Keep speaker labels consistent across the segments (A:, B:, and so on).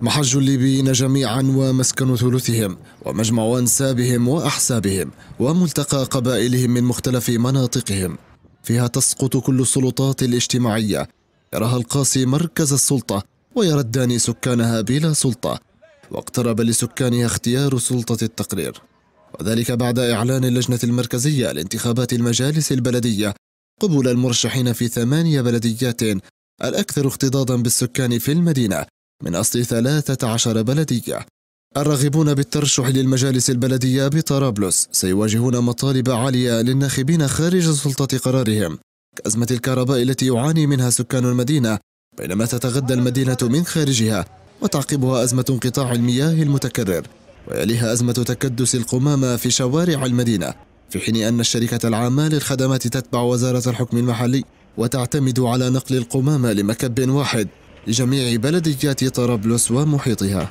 A: محج الليبيين جميعا ومسكن ثلثهم ومجمع أنسابهم وأحسابهم وملتقى قبائلهم من مختلف مناطقهم فيها تسقط كل السلطات الاجتماعية يراها القاسي مركز السلطة ويرى الداني سكانها بلا سلطة واقترب لسكانها اختيار سلطة التقرير وذلك بعد إعلان اللجنة المركزية لانتخابات المجالس البلدية قبول المرشحين في ثمانية بلديات الأكثر اختضاضا بالسكان في المدينة من أصل 13 بلدية الراغبون بالترشح للمجالس البلدية بطرابلس سيواجهون مطالب عالية للناخبين خارج سلطة قرارهم كأزمة الكهرباء التي يعاني منها سكان المدينة بينما تتغذى المدينة من خارجها وتعقبها أزمة انقطاع المياه المتكرر ويليها أزمة تكدس القمامة في شوارع المدينة في حين أن الشركة العامة للخدمات تتبع وزارة الحكم المحلي وتعتمد على نقل القمامة لمكب واحد لجميع بلديات طرابلس ومحيطها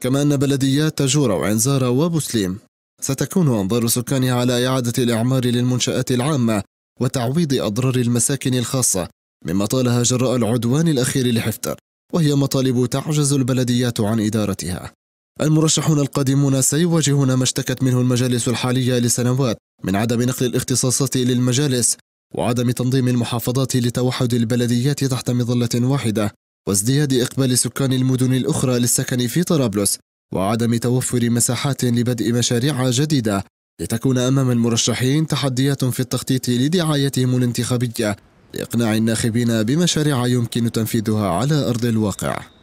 A: كما أن بلديات تاجورة وعنزارة وبسليم ستكون أنظار سكانها على إعادة الإعمار للمنشآت العامة وتعويض أضرار المساكن الخاصة مما طالها جراء العدوان الأخير لحفتر وهي مطالب تعجز البلديات عن إدارتها المرشحون القادمون سيواجهون ما اشتكت منه المجالس الحالية لسنوات من عدم نقل الاختصاصات للمجالس وعدم تنظيم المحافظات لتوحد البلديات تحت مظلة واحدة وازدياد إقبال سكان المدن الأخرى للسكن في طرابلس وعدم توفر مساحات لبدء مشاريع جديدة لتكون أمام المرشحين تحديات في التخطيط لدعايتهم الانتخابية لإقناع الناخبين بمشاريع يمكن تنفيذها على أرض الواقع